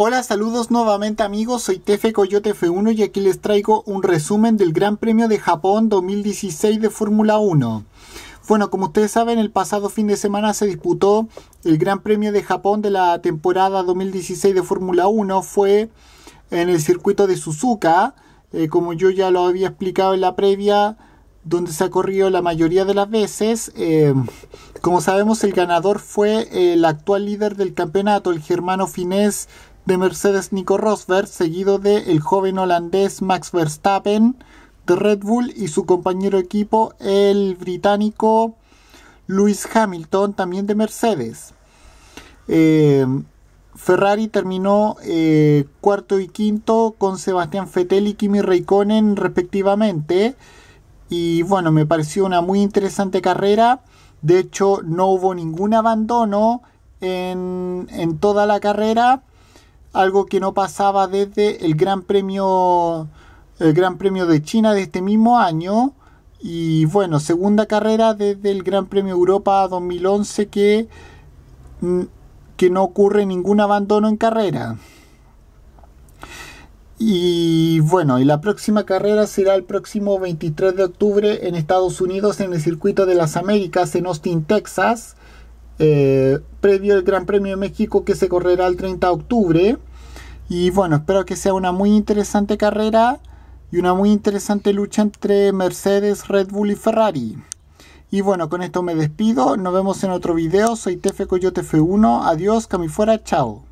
Hola, saludos nuevamente amigos, soy Tefe Coyote F1 y aquí les traigo un resumen del Gran Premio de Japón 2016 de Fórmula 1. Bueno, como ustedes saben, el pasado fin de semana se disputó el Gran Premio de Japón de la temporada 2016 de Fórmula 1, fue en el circuito de Suzuka, eh, como yo ya lo había explicado en la previa, donde se ha corrido la mayoría de las veces. Eh, como sabemos, el ganador fue el actual líder del campeonato, el germano finés de Mercedes Nico Rosberg, seguido de el joven holandés Max Verstappen de Red Bull y su compañero equipo, el británico Lewis Hamilton, también de Mercedes. Eh, Ferrari terminó eh, cuarto y quinto con Sebastián Vettel y Kimi Raikkonen respectivamente. Y bueno, me pareció una muy interesante carrera. De hecho, no hubo ningún abandono en, en toda la carrera algo que no pasaba desde el Gran Premio, el Gran Premio de China de este mismo año. Y bueno, segunda carrera desde el Gran Premio Europa 2011 que, mm, que no ocurre ningún abandono en carrera. Y bueno, y la próxima carrera será el próximo 23 de octubre en Estados Unidos en el circuito de las Américas en Austin, Texas. Eh, previo al Gran Premio de México que se correrá el 30 de octubre. Y bueno, espero que sea una muy interesante carrera y una muy interesante lucha entre Mercedes, Red Bull y Ferrari. Y bueno, con esto me despido. Nos vemos en otro video. Soy Tefe Coyote F1. Adiós, cami fuera, chao.